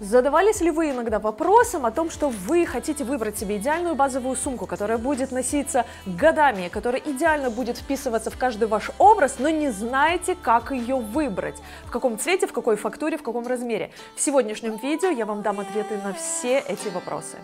Задавались ли вы иногда вопросом о том, что вы хотите выбрать себе идеальную базовую сумку, которая будет носиться годами, которая идеально будет вписываться в каждый ваш образ, но не знаете, как ее выбрать? В каком цвете, в какой фактуре, в каком размере? В сегодняшнем видео я вам дам ответы на все эти вопросы.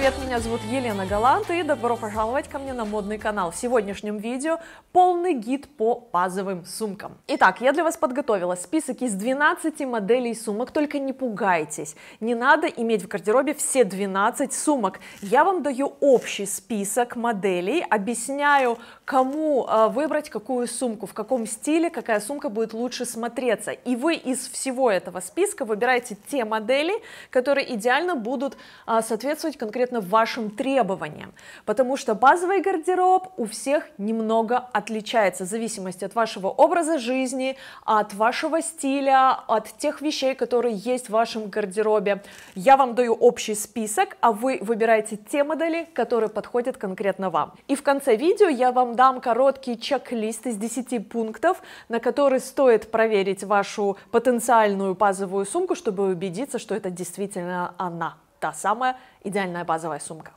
привет! Меня зовут Елена Галант и добро пожаловать ко мне на модный канал. В сегодняшнем видео полный гид по базовым сумкам. Итак, я для вас подготовила список из 12 моделей сумок, только не пугайтесь, не надо иметь в гардеробе все 12 сумок. Я вам даю общий список моделей, объясняю, кому э, выбрать какую сумку, в каком стиле, какая сумка будет лучше смотреться. И вы из всего этого списка выбираете те модели, которые идеально будут э, соответствовать конкретно конкретно вашим требованиям, потому что базовый гардероб у всех немного отличается в зависимости от вашего образа жизни, от вашего стиля, от тех вещей, которые есть в вашем гардеробе. Я вам даю общий список, а вы выбираете те модели, которые подходят конкретно вам. И в конце видео я вам дам короткий чек-лист из 10 пунктов, на который стоит проверить вашу потенциальную базовую сумку, чтобы убедиться, что это действительно она та самая идеальная базовая сумка.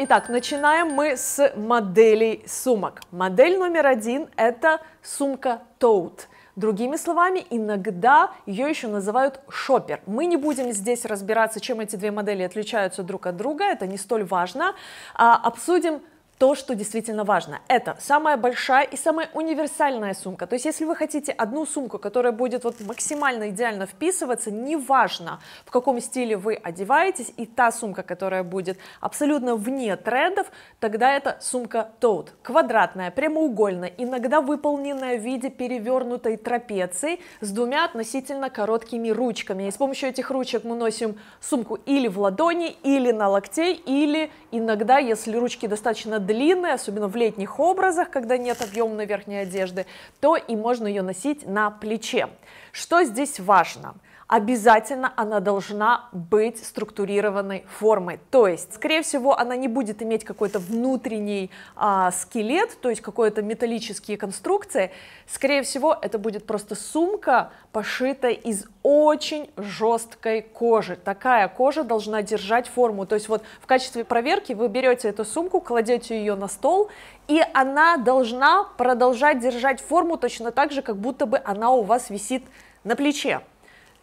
Итак, начинаем мы с моделей сумок. Модель номер один – это сумка Tote. Другими словами, иногда ее еще называют шопер. Мы не будем здесь разбираться, чем эти две модели отличаются друг от друга, это не столь важно. А обсудим то, что действительно важно. Это самая большая и самая универсальная сумка. То есть, если вы хотите одну сумку, которая будет вот максимально идеально вписываться, неважно, в каком стиле вы одеваетесь, и та сумка, которая будет абсолютно вне трендов, тогда это сумка Tote. Квадратная, прямоугольная, иногда выполненная в виде перевернутой трапеции с двумя относительно короткими ручками. И с помощью этих ручек мы носим сумку или в ладони, или на локте, или иногда, если ручки достаточно Длинные, особенно в летних образах, когда нет объемной верхней одежды, то и можно ее носить на плече. Что здесь важно? обязательно она должна быть структурированной формой. То есть, скорее всего, она не будет иметь какой-то внутренний а, скелет, то есть какой-то металлические конструкции. Скорее всего, это будет просто сумка, пошитая из очень жесткой кожи. Такая кожа должна держать форму. То есть вот в качестве проверки вы берете эту сумку, кладете ее на стол, и она должна продолжать держать форму точно так же, как будто бы она у вас висит на плече.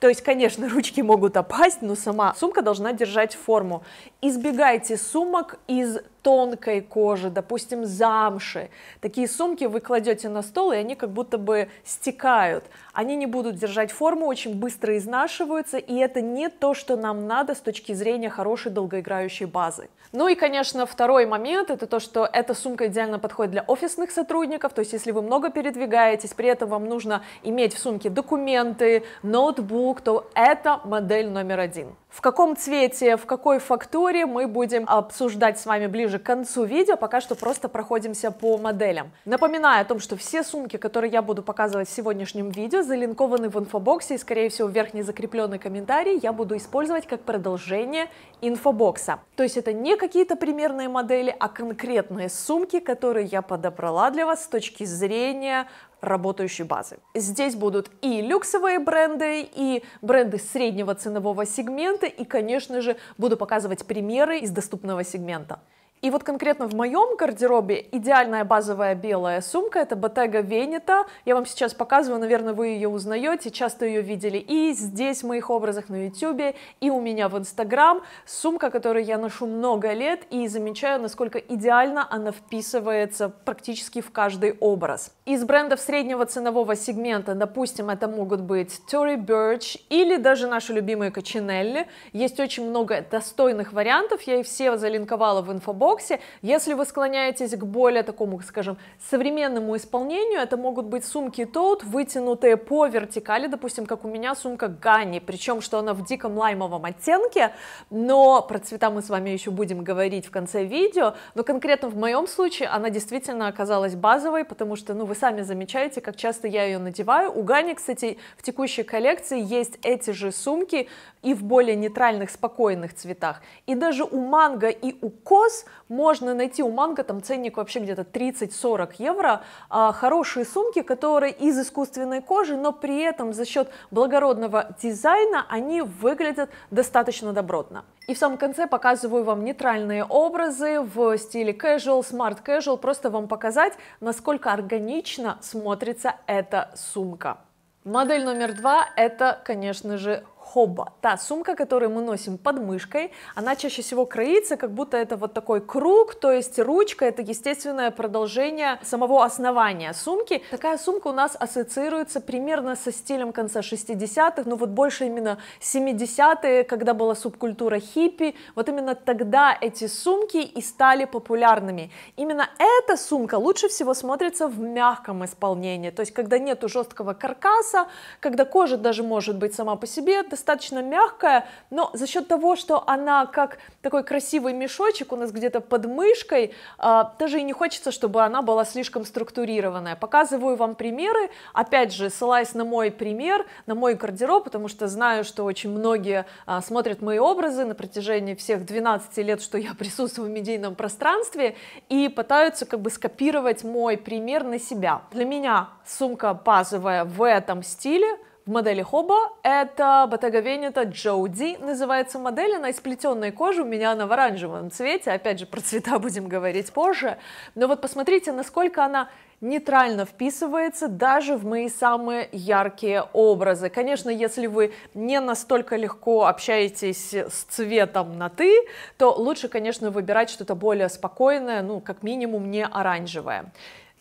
То есть, конечно, ручки могут опасть, но сама сумка должна держать форму. Избегайте сумок из тонкой кожи, допустим, замши. Такие сумки вы кладете на стол, и они как будто бы стекают. Они не будут держать форму, очень быстро изнашиваются, и это не то, что нам надо с точки зрения хорошей долгоиграющей базы. Ну и, конечно, второй момент, это то, что эта сумка идеально подходит для офисных сотрудников, то есть если вы много передвигаетесь, при этом вам нужно иметь в сумке документы, ноутбук, то это модель номер один. В каком цвете, в какой фактуре мы будем обсуждать с вами ближе к концу видео, пока что просто проходимся по моделям. Напоминаю о том, что все сумки, которые я буду показывать в сегодняшнем видео, залинкованы в инфобоксе и, скорее всего, в верхний закрепленный комментарий я буду использовать как продолжение инфобокса. То есть это не какие-то примерные модели, а конкретные сумки, которые я подобрала для вас с точки зрения работающей базы. Здесь будут и люксовые бренды, и бренды среднего ценового сегмента, и, конечно же, буду показывать примеры из доступного сегмента. И вот конкретно в моем гардеробе идеальная базовая белая сумка, это Bottega Veneta, я вам сейчас показываю, наверное, вы ее узнаете, часто ее видели и здесь в моих образах на YouTube, и у меня в Instagram, сумка, которую я ношу много лет и замечаю, насколько идеально она вписывается практически в каждый образ. Из брендов среднего ценового сегмента, допустим, это могут быть Tory Burch или даже наши любимые Качинелли, есть очень много достойных вариантов, я их все залинковала в инфобокс, боксе. Если вы склоняетесь к более такому, скажем, современному исполнению, это могут быть сумки тоут, вытянутые по вертикали, допустим, как у меня сумка Ганни, причем, что она в диком лаймовом оттенке, но про цвета мы с вами еще будем говорить в конце видео, но конкретно в моем случае она действительно оказалась базовой, потому что, ну, вы сами замечаете, как часто я ее надеваю. У Гани, кстати, в текущей коллекции есть эти же сумки и в более нейтральных, спокойных цветах. И даже у Манго и у Кос можно найти у Манго, там ценник вообще где-то 30-40 евро, а, хорошие сумки, которые из искусственной кожи, но при этом за счет благородного дизайна они выглядят достаточно добротно. И в самом конце показываю вам нейтральные образы в стиле casual, smart casual, просто вам показать, насколько органично смотрится эта сумка. Модель номер два – это, конечно же, хоба. Та сумка, которую мы носим под мышкой, она чаще всего кроится, как будто это вот такой круг, то есть ручка — это естественное продолжение самого основания сумки. Такая сумка у нас ассоциируется примерно со стилем конца 60-х, но ну вот больше именно 70-е, когда была субкультура хиппи, вот именно тогда эти сумки и стали популярными. Именно эта сумка лучше всего смотрится в мягком исполнении, то есть когда нету жесткого каркаса, когда кожа даже может быть сама по себе достаточно мягкая, но за счет того, что она как такой красивый мешочек у нас где-то под мышкой, а, даже и не хочется, чтобы она была слишком структурированная. Показываю вам примеры, опять же, ссылаясь на мой пример, на мой гардероб, потому что знаю, что очень многие а, смотрят мои образы на протяжении всех 12 лет, что я присутствую в медийном пространстве, и пытаются как бы скопировать мой пример на себя. Для меня сумка базовая в этом стиле, в модели Хобо это Bottega Veneta Джоуди. Называется модель, она из плетеной кожи, у меня она в оранжевом цвете. Опять же, про цвета будем говорить позже. Но вот посмотрите, насколько она нейтрально вписывается даже в мои самые яркие образы. Конечно, если вы не настолько легко общаетесь с цветом на «ты», то лучше, конечно, выбирать что-то более спокойное, ну, как минимум, не оранжевое.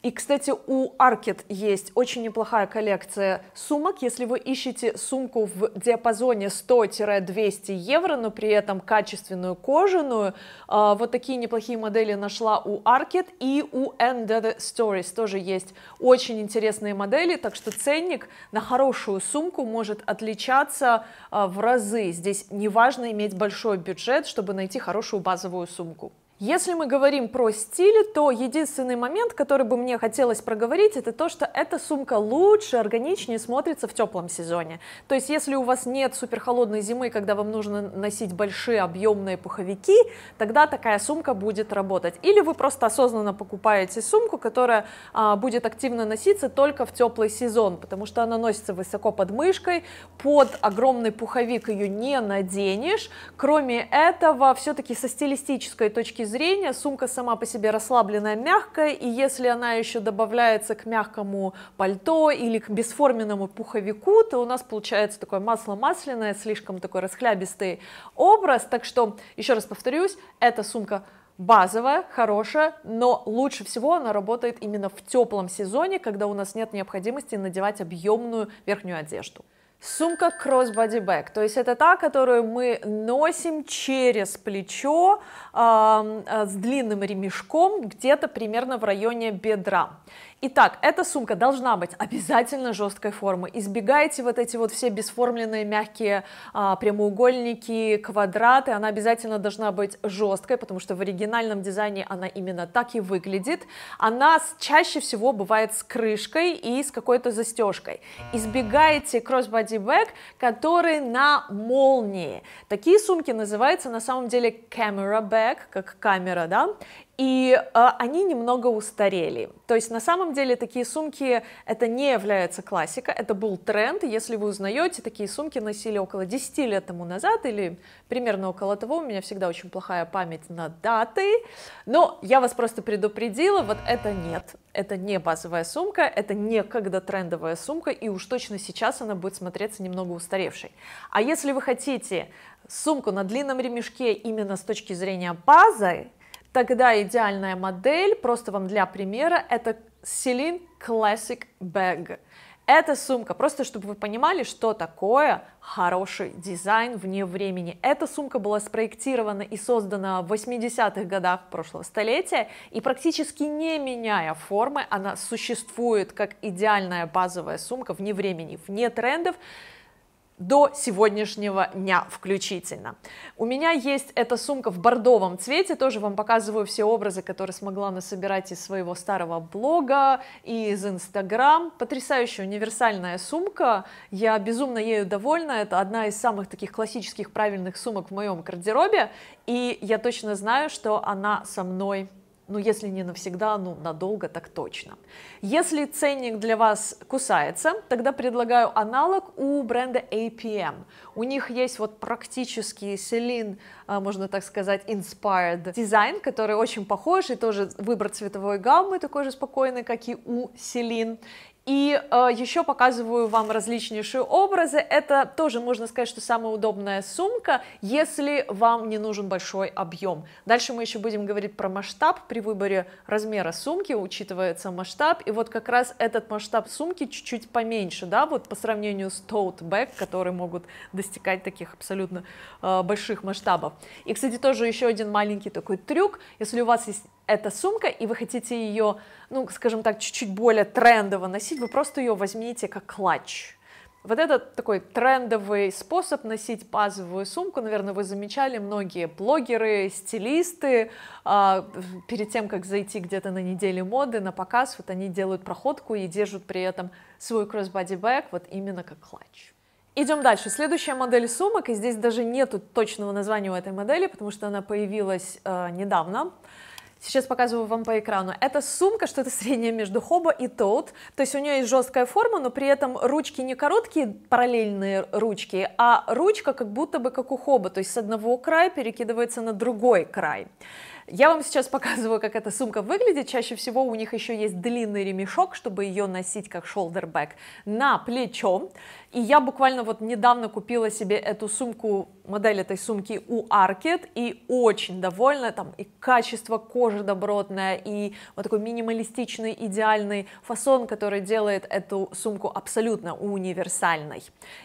И, кстати, у Arket есть очень неплохая коллекция сумок. Если вы ищете сумку в диапазоне 100-200 евро, но при этом качественную кожаную, а, вот такие неплохие модели нашла у Arket и у End the Stories тоже есть очень интересные модели, так что ценник на хорошую сумку может отличаться а, в разы. Здесь не важно иметь большой бюджет, чтобы найти хорошую базовую сумку. Если мы говорим про стили, то единственный момент, который бы мне хотелось проговорить, это то, что эта сумка лучше, органичнее смотрится в теплом сезоне. То есть, если у вас нет супер холодной зимы, когда вам нужно носить большие объемные пуховики, тогда такая сумка будет работать. Или вы просто осознанно покупаете сумку, которая а, будет активно носиться только в теплый сезон, потому что она носится высоко под мышкой, под огромный пуховик ее не наденешь. Кроме этого, все-таки со стилистической точки точки зрения сумка сама по себе расслабленная, мягкая, и если она еще добавляется к мягкому пальто или к бесформенному пуховику, то у нас получается такое масло масляное, слишком такой расхлябистый образ. Так что, еще раз повторюсь, эта сумка базовая, хорошая, но лучше всего она работает именно в теплом сезоне, когда у нас нет необходимости надевать объемную верхнюю одежду. Сумка crossbody bag, то есть это та, которую мы носим через плечо э, с длинным ремешком где-то примерно в районе бедра. Итак, эта сумка должна быть обязательно жесткой формы. Избегайте вот эти вот все бесформленные мягкие а, прямоугольники, квадраты. Она обязательно должна быть жесткой, потому что в оригинальном дизайне она именно так и выглядит. Она чаще всего бывает с крышкой и с какой-то застежкой. Избегайте crossbody bag, который на молнии. Такие сумки называются на самом деле camera bag, как камера, да, и э, они немного устарели. То есть на самом деле такие сумки это не является классика, это был тренд, если вы узнаете, такие сумки носили около 10 лет тому назад или примерно около того, у меня всегда очень плохая память на даты, но я вас просто предупредила, вот это нет, это не базовая сумка, это некогда трендовая сумка, и уж точно сейчас она будет смотреться немного устаревшей. А если вы хотите сумку на длинном ремешке именно с точки зрения базы, Тогда идеальная модель, просто вам для примера, это Celine Classic Bag. Это сумка, просто чтобы вы понимали, что такое хороший дизайн вне времени. Эта сумка была спроектирована и создана в 80-х годах прошлого столетия, и практически не меняя формы, она существует как идеальная базовая сумка вне времени, вне трендов, до сегодняшнего дня включительно. У меня есть эта сумка в бордовом цвете, тоже вам показываю все образы, которые смогла насобирать из своего старого блога и из Инстаграм. Потрясающая универсальная сумка, я безумно ею довольна, это одна из самых таких классических правильных сумок в моем гардеробе, и я точно знаю, что она со мной ну, если не навсегда, ну, надолго, так точно. Если ценник для вас кусается, тогда предлагаю аналог у бренда APM. У них есть вот практически Селин, а, можно так сказать, inspired дизайн, который очень похож, и тоже выбор цветовой гаммы такой же спокойный, как и у Селин. И э, еще показываю вам различнейшие образы. Это тоже можно сказать, что самая удобная сумка, если вам не нужен большой объем. Дальше мы еще будем говорить про масштаб. При выборе размера сумки учитывается масштаб. И вот как раз этот масштаб сумки чуть-чуть поменьше, да, вот по сравнению с тоутбэк, которые могут достигать таких абсолютно э, больших масштабов. И, кстати, тоже еще один маленький такой трюк. Если у вас есть эта сумка, и вы хотите ее, ну, скажем так, чуть-чуть более трендово носить, вы просто ее возьмите как клатч. Вот этот такой трендовый способ носить базовую сумку, наверное, вы замечали многие блогеры, стилисты, э, перед тем, как зайти где-то на неделю моды, на показ, вот они делают проходку и держат при этом свой кроссбоди-бэк вот именно как клатч. Идем дальше. Следующая модель сумок, и здесь даже нету точного названия у этой модели, потому что она появилась э, недавно. недавно. Сейчас показываю вам по экрану. Это сумка, что-то среднее между хобо и тоут. То есть у нее есть жесткая форма, но при этом ручки не короткие, параллельные ручки, а ручка как будто бы как у хобо. То есть с одного края перекидывается на другой край. Я вам сейчас показываю, как эта сумка выглядит. Чаще всего у них еще есть длинный ремешок, чтобы ее носить как shoulder bag на плечо. И я буквально вот недавно купила себе эту сумку, модель этой сумки у Аркет, и очень довольна, там и качество кожи добротное, и вот такой минималистичный, идеальный фасон, который делает эту сумку абсолютно универсальной.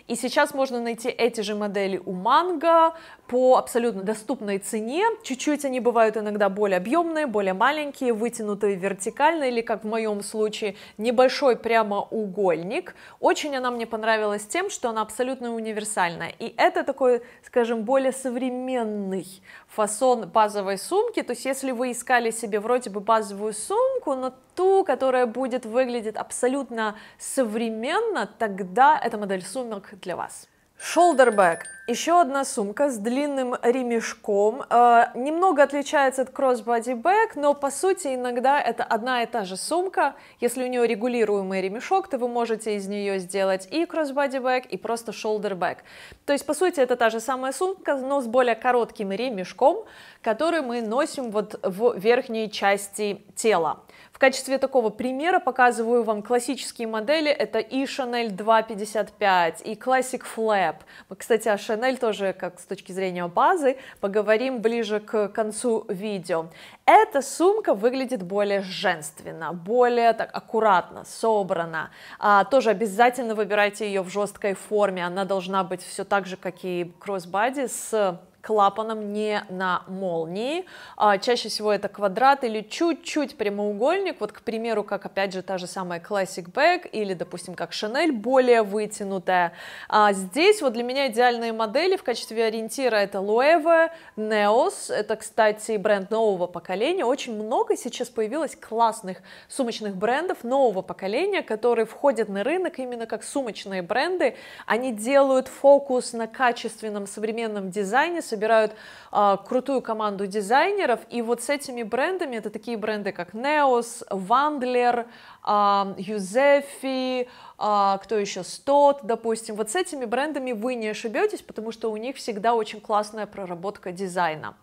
И сейчас можно найти эти же модели у Манго по абсолютно доступной цене, чуть-чуть они бывают иногда более объемные, более маленькие, вытянутые вертикально, или как в моем случае, небольшой прямоугольник. Очень она мне понравилась отличалась тем, что она абсолютно универсальная. И это такой, скажем, более современный фасон базовой сумки. То есть если вы искали себе вроде бы базовую сумку, но ту, которая будет выглядеть абсолютно современно, тогда эта модель сумок для вас. Shoulderback. Еще одна сумка с длинным ремешком. Э, немного отличается от crossbody bag, но по сути иногда это одна и та же сумка. Если у нее регулируемый ремешок, то вы можете из нее сделать и crossbody bag, и просто shoulder bag. То есть по сути это та же самая сумка, но с более коротким ремешком, который мы носим вот в верхней части тела. В качестве такого примера показываю вам классические модели. Это и Chanel 255, и Classic Flap. Мы, кстати, о Chanel тоже, как с точки зрения базы, поговорим ближе к концу видео. Эта сумка выглядит более женственно, более так аккуратно, собрана. А, тоже обязательно выбирайте ее в жесткой форме. Она должна быть все так же, как и кроссбади, с клапаном не на молнии. А, чаще всего это квадрат или чуть-чуть прямоугольник. Вот, к примеру, как, опять же, та же самая Classic Bag или, допустим, как Chanel, более вытянутая. А здесь вот для меня идеальные модели в качестве ориентира это Loewe, Neos. Это, кстати, бренд нового поколения. Очень много сейчас появилось классных сумочных брендов нового поколения, которые входят на рынок именно как сумочные бренды. Они делают фокус на качественном современном дизайне, собирают а, крутую команду дизайнеров, и вот с этими брендами, это такие бренды, как Neos, Wandler, а, Юзефи, а, кто еще, Стот, допустим, вот с этими брендами вы не ошибетесь, потому что у них всегда очень классная проработка дизайна.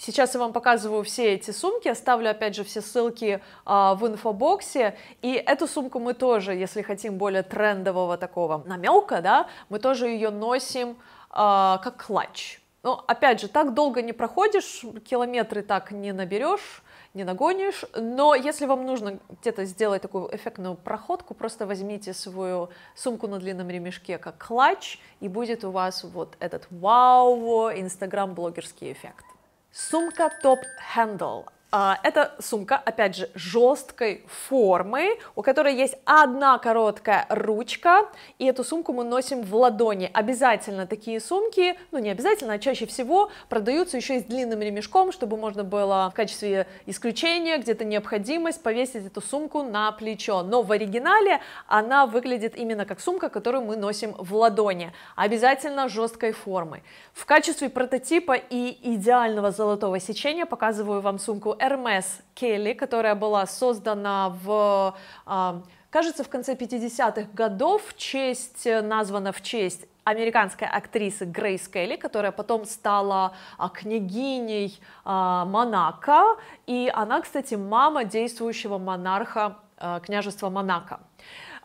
Сейчас я вам показываю все эти сумки, оставлю опять же все ссылки а, в инфобоксе, и эту сумку мы тоже, если хотим более трендового такого намека, да, мы тоже ее носим а, как клатч. Но ну, опять же, так долго не проходишь, километры так не наберешь, не нагонишь, но если вам нужно где-то сделать такую эффектную проходку, просто возьмите свою сумку на длинном ремешке как клатч, и будет у вас вот этот вау, инстаграм-блогерский эффект. Сумка топ-хендл а, это сумка, опять же, жесткой формы, у которой есть одна короткая ручка, и эту сумку мы носим в ладони. Обязательно такие сумки, ну не обязательно, а чаще всего продаются еще и с длинным ремешком, чтобы можно было в качестве исключения, где-то необходимость повесить эту сумку на плечо. Но в оригинале она выглядит именно как сумка, которую мы носим в ладони. Обязательно жесткой формы. В качестве прототипа и идеального золотого сечения показываю вам сумку Эрмес Келли, которая была создана в а, кажется, в конце 50-х годов в честь, э, названа в честь американской актрисы Грейс Келли, которая потом стала а, княгиней а, Монако, и она, кстати, мама действующего монарха э, княжества Монако.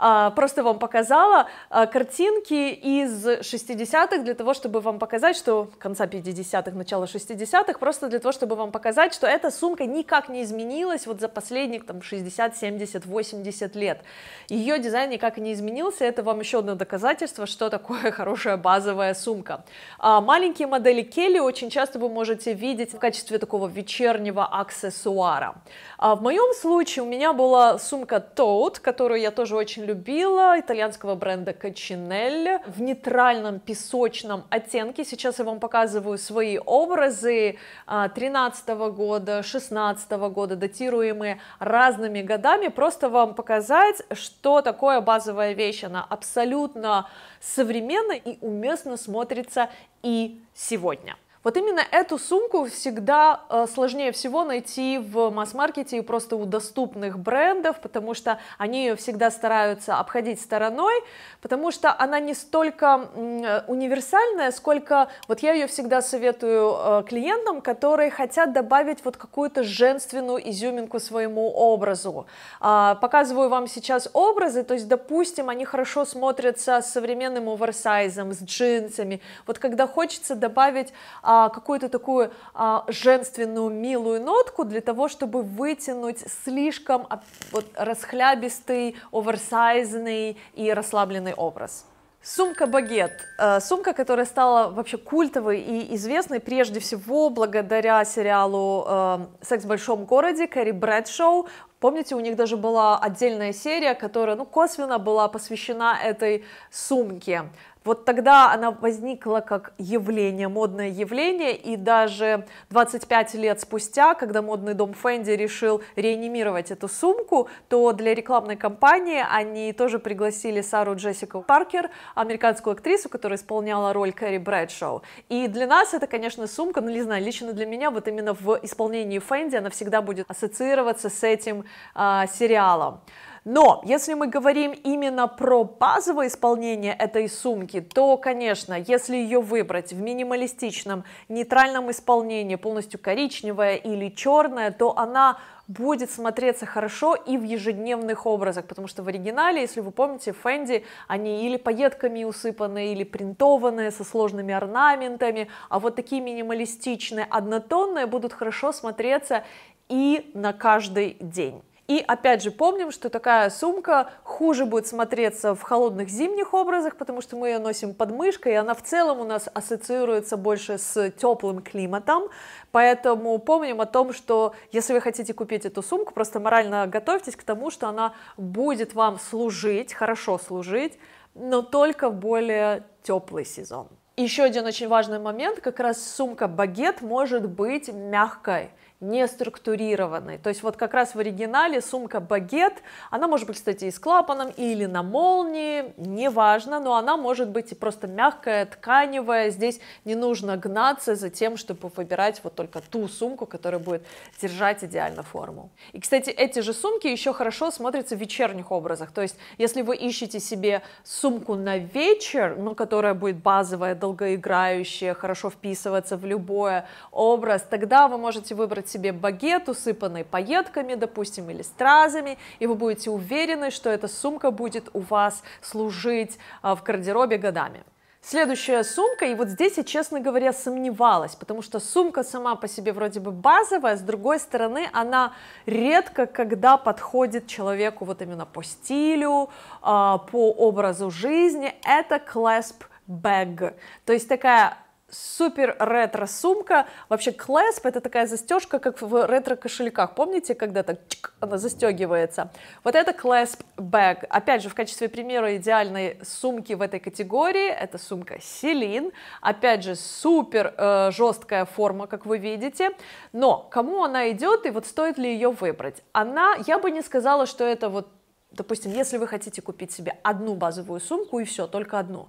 А, просто вам показала а, картинки из 60-х для того, чтобы вам показать, что конца 50-х, начало 60-х, просто для того, чтобы вам показать, что эта сумка никак не изменилась вот за последние там 60, 70, 80 лет. Ее дизайн никак не изменился, это вам еще одно доказательство, что такое хорошая базовая сумка. А, маленькие модели Келли очень часто вы можете видеть в качестве такого вечернего аксессуара. в моем случае у меня была сумка Tote, которую я тоже очень люблю, любила, итальянского бренда Качинель, в нейтральном песочном оттенке, сейчас я вам показываю свои образы 13 а, года, 16 года, датируемые разными годами, просто вам показать, что такое базовая вещь, она абсолютно современно и уместно смотрится и сегодня. Вот именно эту сумку всегда э, сложнее всего найти в масс-маркете и просто у доступных брендов, потому что они ее всегда стараются обходить стороной, потому что она не столько э, универсальная, сколько вот я ее всегда советую э, клиентам, которые хотят добавить вот какую-то женственную изюминку своему образу. А, показываю вам сейчас образы, то есть, допустим, они хорошо смотрятся с современным оверсайзом, с джинсами. Вот когда хочется добавить а, а, какую-то такую а, женственную, милую нотку для того, чтобы вытянуть слишком вот, расхлябистый, оверсайзный и расслабленный образ. Сумка багет. Э, сумка, которая стала вообще культовой и известной прежде всего благодаря сериалу э, «Секс в большом городе» Кэрри Брэдшоу. Помните, у них даже была отдельная серия, которая ну, косвенно была посвящена этой сумке. Вот тогда она возникла как явление, модное явление, и даже 25 лет спустя, когда модный дом Фэнди решил реанимировать эту сумку, то для рекламной кампании они тоже пригласили Сару Джессику Паркер, американскую актрису, которая исполняла роль Кэрри Брэдшоу. И для нас это, конечно, сумка, ну не знаю, лично для меня вот именно в исполнении Фэнди она всегда будет ассоциироваться с этим а, сериалом. Но если мы говорим именно про базовое исполнение этой сумки, то, конечно, если ее выбрать в минималистичном, нейтральном исполнении, полностью коричневая или черная, то она будет смотреться хорошо и в ежедневных образах, потому что в оригинале, если вы помните, Фэнди, они или пайетками усыпаны, или принтованные со сложными орнаментами, а вот такие минималистичные, однотонные будут хорошо смотреться и на каждый день. И опять же помним, что такая сумка хуже будет смотреться в холодных зимних образах, потому что мы ее носим под мышкой, и она в целом у нас ассоциируется больше с теплым климатом. Поэтому помним о том, что если вы хотите купить эту сумку, просто морально готовьтесь к тому, что она будет вам служить, хорошо служить, но только в более теплый сезон. Еще один очень важный момент, как раз сумка багет может быть мягкой не То есть вот как раз в оригинале сумка багет, она может быть, кстати, и с клапаном, или на молнии, неважно, но она может быть и просто мягкая, тканевая, здесь не нужно гнаться за тем, чтобы выбирать вот только ту сумку, которая будет держать идеально форму. И, кстати, эти же сумки еще хорошо смотрятся в вечерних образах, то есть если вы ищете себе сумку на вечер, ну, которая будет базовая, долгоиграющая, хорошо вписываться в любое образ, тогда вы можете выбрать себе багет, усыпанный пайетками, допустим, или стразами, и вы будете уверены, что эта сумка будет у вас служить а, в гардеробе годами. Следующая сумка, и вот здесь я, честно говоря, сомневалась, потому что сумка сама по себе вроде бы базовая, с другой стороны, она редко когда подходит человеку вот именно по стилю, а, по образу жизни, это клэсп bag, то есть такая супер ретро сумка. Вообще клэсп это такая застежка, как в ретро кошельках. Помните, когда так чик, она застегивается? Вот это клэсп бэг. Опять же, в качестве примера идеальной сумки в этой категории это сумка Селин. Опять же, супер э, жесткая форма, как вы видите. Но кому она идет и вот стоит ли ее выбрать? Она, я бы не сказала, что это вот допустим, если вы хотите купить себе одну базовую сумку и все, только одну,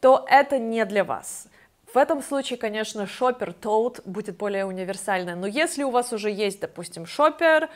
то это не для вас. В этом случае, конечно, шопер тоут будет более универсальная. Но если у вас уже есть, допустим, шопер,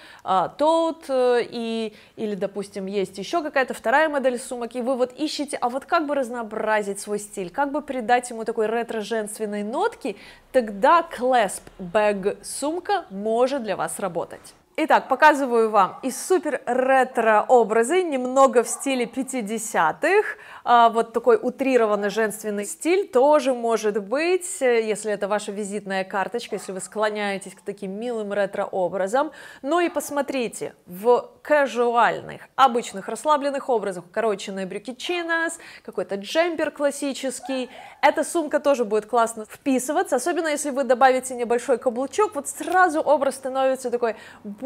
тоут а, э, и или, допустим, есть еще какая-то вторая модель сумок, и вы вот ищете, а вот как бы разнообразить свой стиль, как бы придать ему такой ретро-женственной нотки, тогда клэсп бэг сумка может для вас работать. Итак, показываю вам и супер ретро образы, немного в стиле 50-х, а, вот такой утрированный женственный стиль тоже может быть, э, если это ваша визитная карточка, если вы склоняетесь к таким милым ретро образам. Ну и посмотрите, в кэжуальных, обычных, расслабленных образах, укороченные брюки чинос, какой-то джемпер классический, эта сумка тоже будет классно вписываться, особенно если вы добавите небольшой каблучок, вот сразу образ становится такой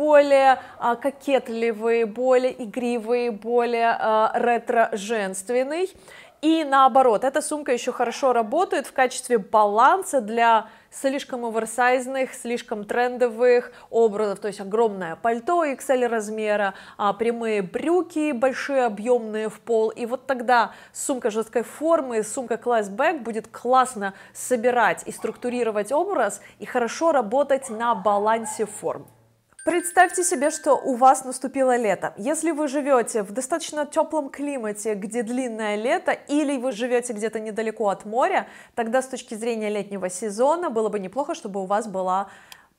более а, кокетливый, более игривый, более а, ретро-женственный. И наоборот, эта сумка еще хорошо работает в качестве баланса для слишком оверсайзных, слишком трендовых образов, то есть огромное пальто XL размера, а, прямые брюки, большие объемные в пол, и вот тогда сумка жесткой формы, сумка класс классбэк будет классно собирать и структурировать образ и хорошо работать на балансе форм. Представьте себе, что у вас наступило лето. Если вы живете в достаточно теплом климате, где длинное лето, или вы живете где-то недалеко от моря, тогда с точки зрения летнего сезона было бы неплохо, чтобы у вас была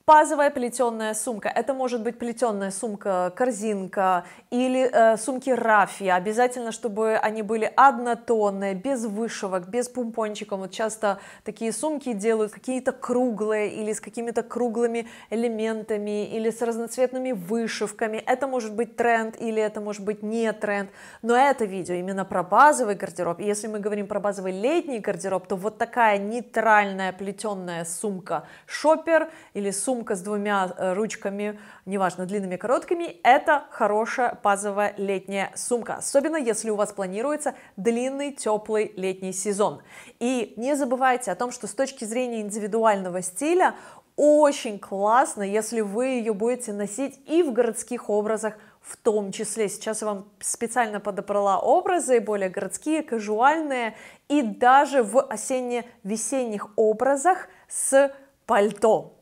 Пазовая плетеная сумка. Это может быть плетеная сумка, корзинка или э, сумки рафия. Обязательно, чтобы они были однотонные, без вышивок, без пумпончиков. Вот часто такие сумки делают какие-то круглые или с какими-то круглыми элементами или с разноцветными вышивками. Это может быть тренд или это может быть не тренд. Но это видео именно про базовый гардероб. И если мы говорим про базовый летний гардероб, то вот такая нейтральная плетеная сумка шопер или сумка сумка с двумя э, ручками, неважно, длинными, короткими, это хорошая пазовая летняя сумка, особенно если у вас планируется длинный, теплый летний сезон. И не забывайте о том, что с точки зрения индивидуального стиля очень классно, если вы ее будете носить и в городских образах в том числе. Сейчас я вам специально подобрала образы, более городские, кажуальные, и даже в осенне-весенних образах с пальто.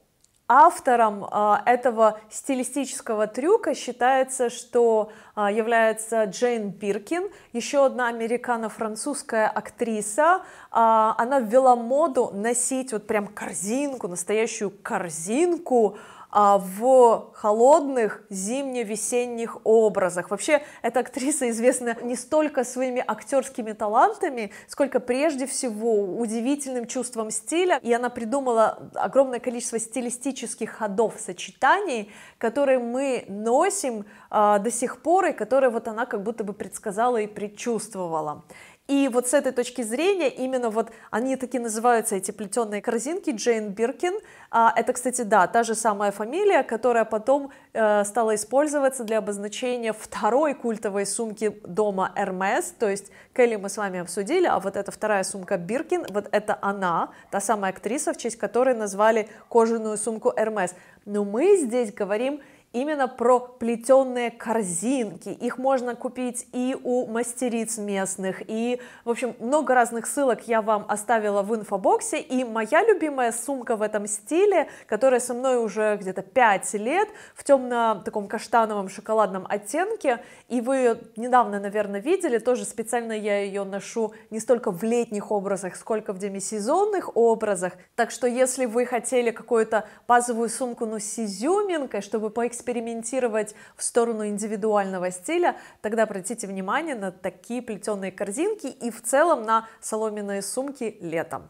Автором а, этого стилистического трюка считается, что а, является Джейн Биркин, еще одна американо-французская актриса. А, она ввела моду носить вот прям корзинку, настоящую корзинку а в холодных зимне-весенних образах. Вообще, эта актриса известна не столько своими актерскими талантами, сколько прежде всего удивительным чувством стиля. И она придумала огромное количество стилистических ходов, сочетаний, которые мы носим э, до сих пор, и которые вот она как будто бы предсказала и предчувствовала. И вот с этой точки зрения именно вот они такие называются, эти плетеные корзинки, Джейн Биркин, а, это, кстати, да, та же самая фамилия, которая потом э, стала использоваться для обозначения второй культовой сумки дома Hermes, то есть Келли мы с вами обсудили, а вот эта вторая сумка Биркин, вот это она, та самая актриса, в честь которой назвали кожаную сумку Hermes. Но мы здесь говорим именно про плетеные корзинки. Их можно купить и у мастериц местных, и, в общем, много разных ссылок я вам оставила в инфобоксе. И моя любимая сумка в этом стиле, которая со мной уже где-то 5 лет, в темно таком каштановом шоколадном оттенке, и вы недавно, наверное, видели, тоже специально я ее ношу не столько в летних образах, сколько в демисезонных образах. Так что, если вы хотели какую-то базовую сумку, но с изюминкой, чтобы поэкспериментировать, экспериментировать в сторону индивидуального стиля, тогда обратите внимание на такие плетеные корзинки и в целом на соломенные сумки летом.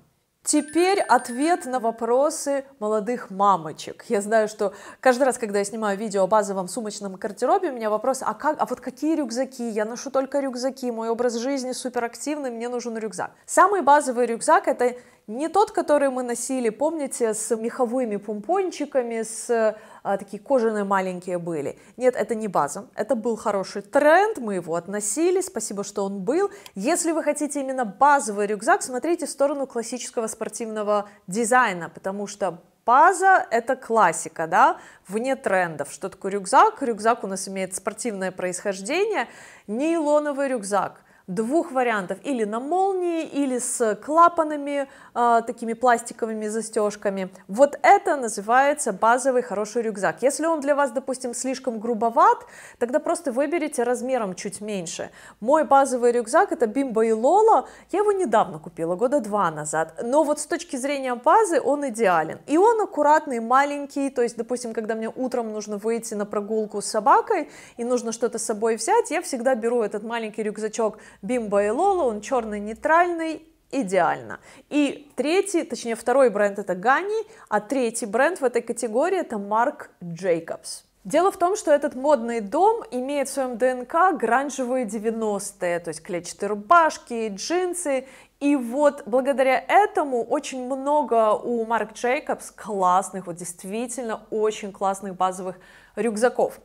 Теперь ответ на вопросы молодых мамочек. Я знаю, что каждый раз, когда я снимаю видео о базовом сумочном гардеробе, у меня вопрос, а, как, а вот какие рюкзаки? Я ношу только рюкзаки, мой образ жизни суперактивный, мне нужен рюкзак. Самый базовый рюкзак – это не тот, который мы носили, помните, с меховыми пумпончиками, с а, такие кожаные маленькие были. Нет, это не база. Это был хороший тренд, мы его относили, спасибо, что он был. Если вы хотите именно базовый рюкзак, смотрите в сторону классического спортивного дизайна, потому что база – это классика, да, вне трендов. Что такое рюкзак? Рюкзак у нас имеет спортивное происхождение, нейлоновый рюкзак двух вариантов, или на молнии, или с клапанами, э, такими пластиковыми застежками. Вот это называется базовый хороший рюкзак. Если он для вас, допустим, слишком грубоват, тогда просто выберите размером чуть меньше. Мой базовый рюкзак это Bimbo и Lola, я его недавно купила, года два назад, но вот с точки зрения базы он идеален. И он аккуратный, маленький, то есть, допустим, когда мне утром нужно выйти на прогулку с собакой и нужно что-то с собой взять, я всегда беру этот маленький рюкзачок Бимбо и Лола, он черный нейтральный, идеально. И третий, точнее второй бренд это Гани, а третий бренд в этой категории это Марк Джейкобс. Дело в том, что этот модный дом имеет в своем ДНК гранжевые 90-е, то есть клетчатые рубашки, джинсы. И вот благодаря этому очень много у Марк Джейкобс классных, вот действительно очень классных базовых рюкзаков.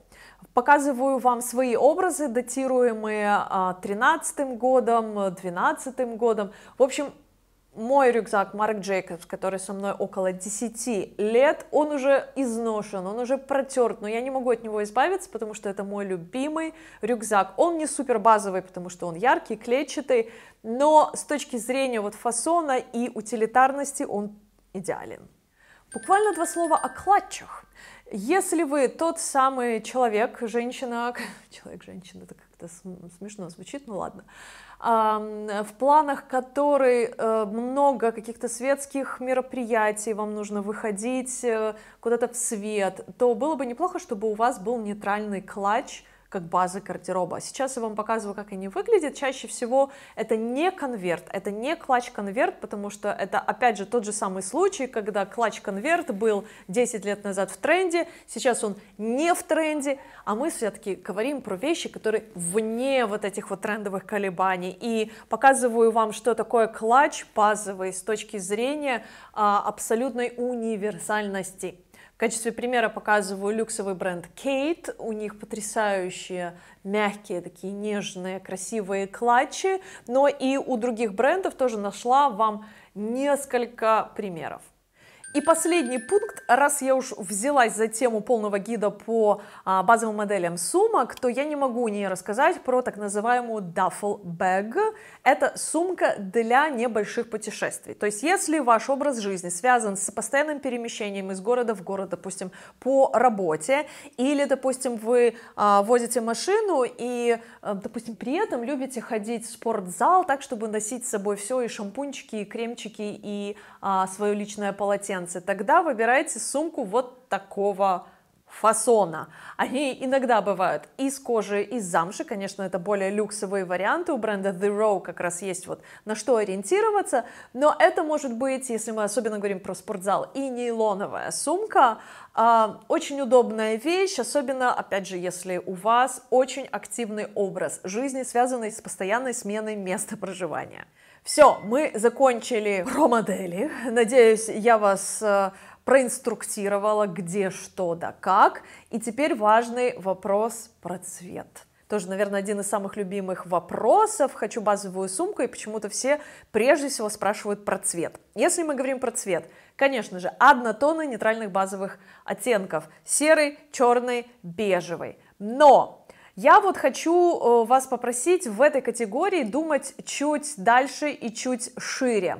Показываю вам свои образы, датируемые а, тринадцатым годом, двенадцатым годом. В общем, мой рюкзак Марк Джейкобс, который со мной около 10 лет, он уже изношен, он уже протерт, но я не могу от него избавиться, потому что это мой любимый рюкзак. Он не супер базовый, потому что он яркий, клетчатый, но с точки зрения вот фасона и утилитарности он идеален. Буквально два слова о клатчах. Если вы тот самый человек, женщина, человек-женщина, это как-то смешно звучит, ну ладно, в планах которой э, много каких-то светских мероприятий, вам нужно выходить э, куда-то в свет, то было бы неплохо, чтобы у вас был нейтральный клатч, как базы гардероба. А сейчас я вам показываю, как они выглядят. Чаще всего это не конверт, это не клатч-конверт, потому что это, опять же, тот же самый случай, когда клатч-конверт был 10 лет назад в тренде, сейчас он не в тренде, а мы все-таки говорим про вещи, которые вне вот этих вот трендовых колебаний. И показываю вам, что такое клатч базовый с точки зрения а, абсолютной универсальности. В качестве примера показываю люксовый бренд Kate. У них потрясающие мягкие, такие нежные, красивые клатчи. Но и у других брендов тоже нашла вам несколько примеров. И последний пункт, раз я уж взялась за тему полного гида по а, базовым моделям сумок, то я не могу не рассказать про так называемую duffel bag. Это сумка для небольших путешествий. То есть, если ваш образ жизни связан с постоянным перемещением из города в город, допустим, по работе, или, допустим, вы а, возите машину и, а, допустим, при этом любите ходить в спортзал так, чтобы носить с собой все и шампунчики, и кремчики, и а, свое личное полотенце, полотенце, тогда выбирайте сумку вот такого фасона. Они иногда бывают из кожи, из замши, конечно, это более люксовые варианты, у бренда The Row как раз есть вот на что ориентироваться, но это может быть, если мы особенно говорим про спортзал, и нейлоновая сумка, а, очень удобная вещь, особенно, опять же, если у вас очень активный образ жизни, связанный с постоянной сменой места проживания. Все, мы закончили про модели. Надеюсь, я вас э, проинструктировала, где, что, да как. И теперь важный вопрос про цвет тоже, наверное, один из самых любимых вопросов. Хочу базовую сумку, и почему-то все прежде всего спрашивают про цвет. Если мы говорим про цвет, конечно же, однотонны нейтральных базовых оттенков. Серый, черный, бежевый. Но я вот хочу э, вас попросить в этой категории думать чуть дальше и чуть шире.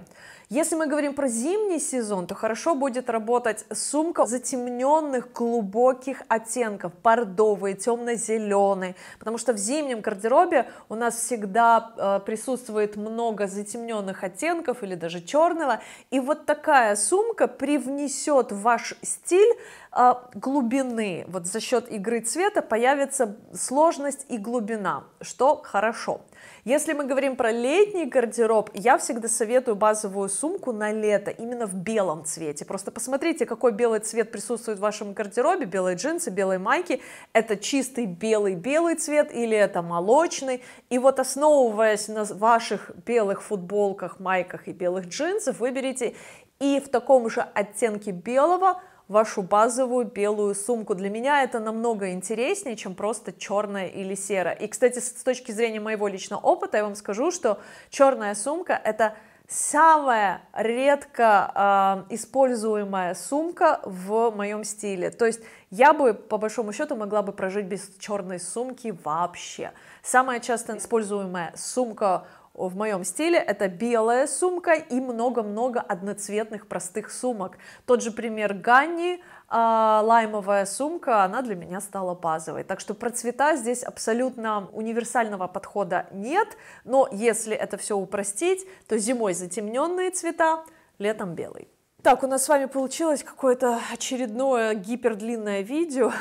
Если мы говорим про зимний сезон, то хорошо будет работать сумка затемненных глубоких оттенков, бордовые, темно-зеленые, потому что в зимнем гардеробе у нас всегда э, присутствует много затемненных оттенков или даже черного, и вот такая сумка привнесет в ваш стиль а, глубины, вот за счет игры цвета появится сложность и глубина, что хорошо. Если мы говорим про летний гардероб, я всегда советую базовую сумку на лето, именно в белом цвете. Просто посмотрите, какой белый цвет присутствует в вашем гардеробе, белые джинсы, белые майки. Это чистый белый-белый цвет или это молочный. И вот основываясь на ваших белых футболках, майках и белых джинсах, выберите и в таком же оттенке белого вашу базовую белую сумку. Для меня это намного интереснее, чем просто черная или серая. И, кстати, с точки зрения моего личного опыта, я вам скажу, что черная сумка — это самая редко э, используемая сумка в моем стиле. То есть я бы, по большому счету, могла бы прожить без черной сумки вообще. Самая часто используемая сумка в моем стиле. Это белая сумка и много-много одноцветных простых сумок. Тот же пример Ганни, а, лаймовая сумка, она для меня стала базовой. Так что про цвета здесь абсолютно универсального подхода нет, но если это все упростить, то зимой затемненные цвета, летом белый. Так, у нас с вами получилось какое-то очередное гипердлинное видео.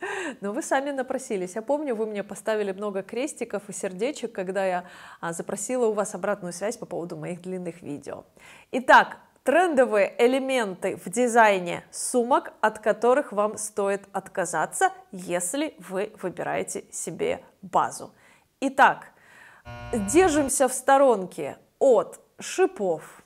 Но вы сами напросились. Я помню, вы мне поставили много крестиков и сердечек, когда я а, запросила у вас обратную связь по поводу моих длинных видео. Итак, трендовые элементы в дизайне сумок, от которых вам стоит отказаться, если вы выбираете себе базу. Итак, держимся в сторонке от шипов,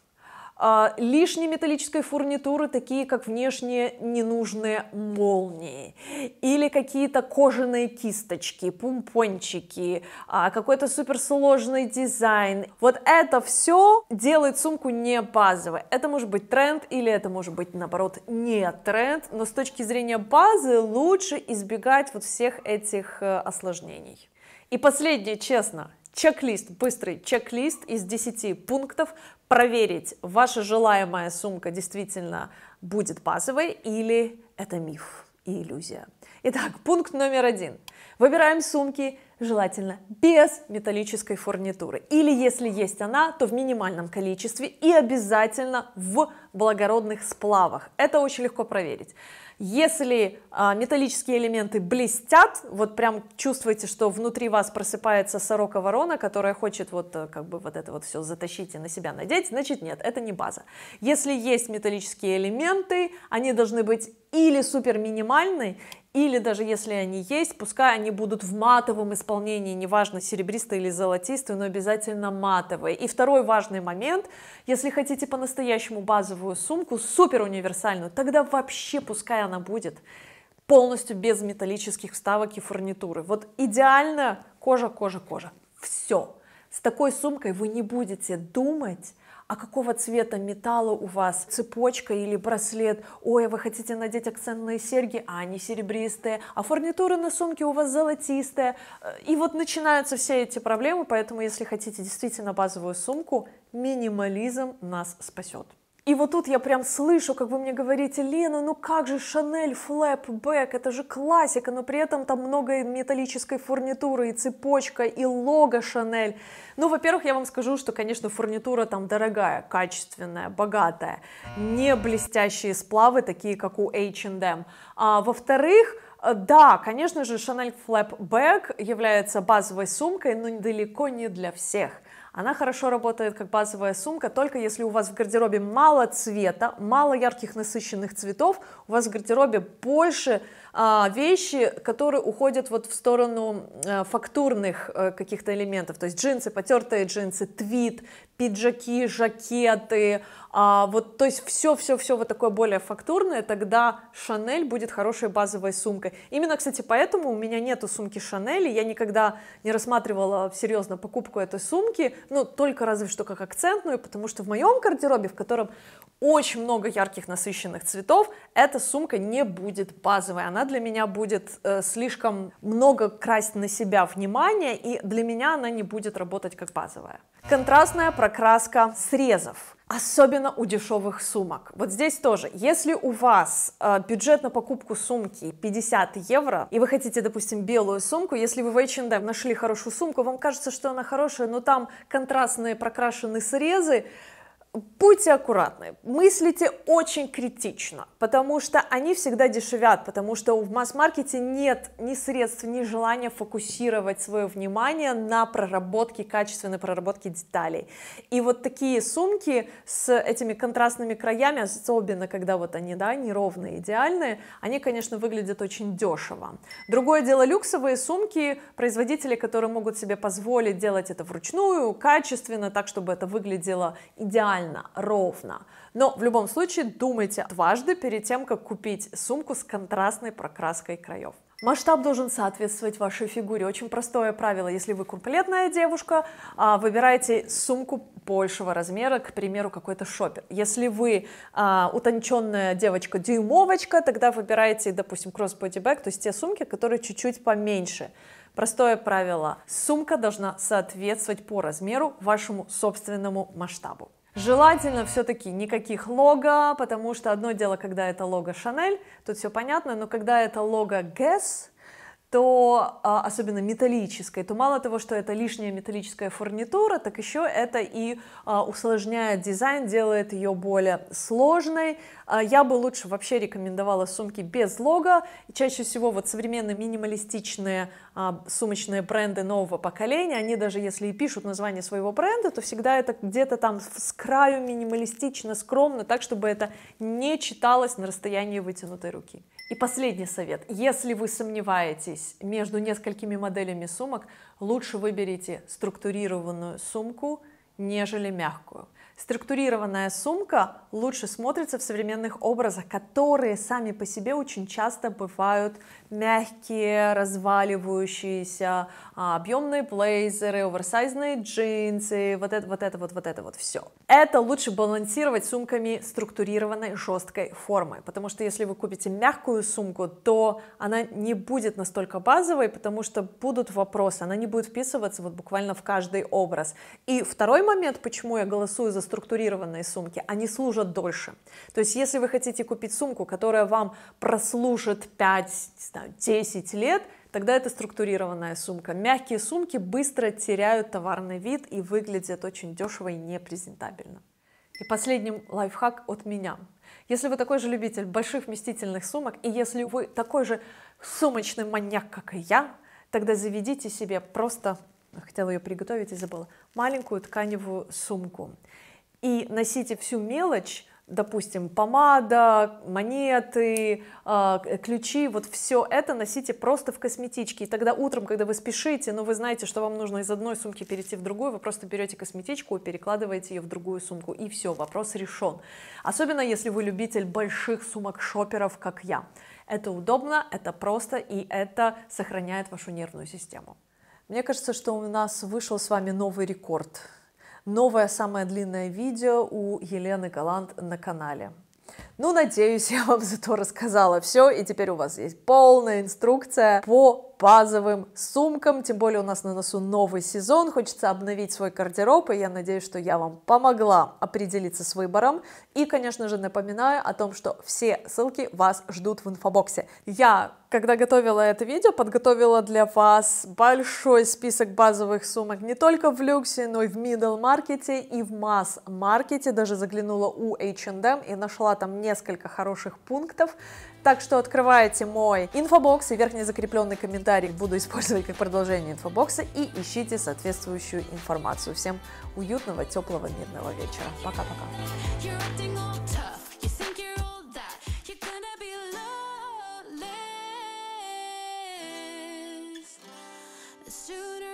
а, лишней металлической фурнитуры, такие как внешние ненужные молнии, или какие-то кожаные кисточки, пумпончики, а, какой-то суперсложный дизайн. Вот это все делает сумку не базовой. Это может быть тренд или это может быть, наоборот, не тренд, но с точки зрения базы лучше избегать вот всех этих э, осложнений. И последнее, честно, Чек-лист, быстрый чек-лист из 10 пунктов. Проверить, ваша желаемая сумка действительно будет базовой или это миф и иллюзия. Итак, пункт номер один. Выбираем сумки, желательно без металлической фурнитуры. Или если есть она, то в минимальном количестве и обязательно в благородных сплавах. Это очень легко проверить. Если а, металлические элементы блестят, вот прям чувствуете, что внутри вас просыпается сорока-ворона, которая хочет вот э, как бы вот это вот все затащить и на себя надеть, значит нет, это не база. Если есть металлические элементы, они должны быть или супер минимальный, или даже если они есть, пускай они будут в матовом исполнении, неважно, серебристый или золотистый, но обязательно матовые. И второй важный момент, если хотите по-настоящему базовую сумку, супер универсальную, тогда вообще пускай она будет полностью без металлических вставок и фурнитуры. Вот идеально кожа, кожа, кожа. Все. С такой сумкой вы не будете думать, а какого цвета металла у вас цепочка или браслет, ой, а вы хотите надеть акцентные серьги, а они серебристые, а фурнитура на сумке у вас золотистая. Э, и вот начинаются все эти проблемы, поэтому если хотите действительно базовую сумку, минимализм нас спасет. И вот тут я прям слышу, как вы мне говорите, Лена, ну как же Шанель Флэп Бэк, это же классика, но при этом там много металлической фурнитуры, и цепочка, и лого Шанель. Ну, во-первых, я вам скажу, что, конечно, фурнитура там дорогая, качественная, богатая, не блестящие сплавы, такие как у H&M. А, во-вторых, да, конечно же, Шанель Флэп Бэк является базовой сумкой, но далеко не для всех – она хорошо работает как базовая сумка, только если у вас в гардеробе мало цвета, мало ярких насыщенных цветов, у вас в гардеробе больше а, вещи, которые уходят вот в сторону э, фактурных э, каких-то элементов, то есть джинсы, потертые джинсы, твит, пиджаки, жакеты, а, вот, то есть все-все-все вот такое более фактурное, тогда Шанель будет хорошей базовой сумкой. Именно, кстати, поэтому у меня нету сумки Шанель, я никогда не рассматривала серьезно покупку этой сумки, ну, только разве что как акцентную, потому что в моем гардеробе, в котором очень много ярких насыщенных цветов, эта сумка не будет базовой, она она для меня будет э, слишком много красть на себя внимание, и для меня она не будет работать как базовая. Контрастная прокраска срезов особенно у дешевых сумок. Вот здесь тоже, если у вас э, бюджет на покупку сумки 50 евро, и вы хотите, допустим, белую сумку, если вы в H&M нашли хорошую сумку, вам кажется, что она хорошая, но там контрастные прокрашенные срезы, будьте аккуратны, мыслите очень критично, потому что они всегда дешевят, потому что в масс-маркете нет ни средств, ни желания фокусировать свое внимание на проработке, качественной проработке деталей. И вот такие сумки с этими контрастными краями, особенно когда вот они, да, неровные, идеальные, они, конечно, выглядят очень дешево. Другое дело люксовые сумки, производители, которые могут себе позволить делать это вручную, качественно, так, чтобы это выглядело идеально, нормально, ровно. Но в любом случае думайте дважды перед тем, как купить сумку с контрастной прокраской краев. Масштаб должен соответствовать вашей фигуре. Очень простое правило. Если вы куплетная девушка, а, выбирайте сумку большего размера, к примеру, какой-то шопер. Если вы а, утонченная девочка-дюймовочка, тогда выбирайте, допустим, кроссбодибэк, то есть те сумки, которые чуть-чуть поменьше. Простое правило. Сумка должна соответствовать по размеру вашему собственному масштабу. Желательно все-таки никаких лого, потому что одно дело, когда это лого Шанель, тут все понятно, но когда это лого Guess, то а, особенно металлической, то мало того, что это лишняя металлическая фурнитура, так еще это и а, усложняет дизайн, делает ее более сложной. А, я бы лучше вообще рекомендовала сумки без лога. Чаще всего вот современные минималистичные сумочные бренды нового поколения, они даже если и пишут название своего бренда, то всегда это где-то там с краю минималистично, скромно, так, чтобы это не читалось на расстоянии вытянутой руки. И последний совет. Если вы сомневаетесь между несколькими моделями сумок, лучше выберите структурированную сумку, нежели мягкую. Структурированная сумка лучше смотрится в современных образах, которые сами по себе очень часто бывают мягкие, разваливающиеся, а, объемные блейзеры, оверсайзные джинсы, вот это, вот это, вот, вот это вот все. Это лучше балансировать сумками структурированной жесткой формы, потому что если вы купите мягкую сумку, то она не будет настолько базовой, потому что будут вопросы, она не будет вписываться вот буквально в каждый образ. И второй момент, почему я голосую за структурированные сумки, они служат дольше. То есть, если вы хотите купить сумку, которая вам прослужит 5, знаю, 10 лет, тогда это структурированная сумка. Мягкие сумки быстро теряют товарный вид и выглядят очень дешево и непрезентабельно. И последний лайфхак от меня. Если вы такой же любитель больших вместительных сумок, и если вы такой же сумочный маньяк, как и я, тогда заведите себе просто, хотела ее приготовить и забыла, маленькую тканевую сумку и носите всю мелочь, допустим, помада, монеты, а, ключи, вот все это носите просто в косметичке. И тогда утром, когда вы спешите, но ну, вы знаете, что вам нужно из одной сумки перейти в другую, вы просто берете косметичку и перекладываете ее в другую сумку. И все, вопрос решен. Особенно, если вы любитель больших сумок шоперов, как я. Это удобно, это просто, и это сохраняет вашу нервную систему. Мне кажется, что у нас вышел с вами новый рекорд – новое самое длинное видео у Елены Галант на канале. Ну, надеюсь, я вам зато рассказала все, и теперь у вас есть полная инструкция по базовым сумкам, тем более у нас на носу новый сезон, хочется обновить свой гардероб, и я надеюсь, что я вам помогла определиться с выбором, и, конечно же, напоминаю о том, что все ссылки вас ждут в инфобоксе. Я когда готовила это видео, подготовила для вас большой список базовых сумок не только в люксе, но и в middle маркете и в масс маркете. Даже заглянула у H&M и нашла там несколько хороших пунктов. Так что открываете мой инфобокс и верхний закрепленный комментарий буду использовать как продолжение инфобокса и ищите соответствующую информацию. Всем уютного, теплого, мирного вечера. Пока-пока. sooner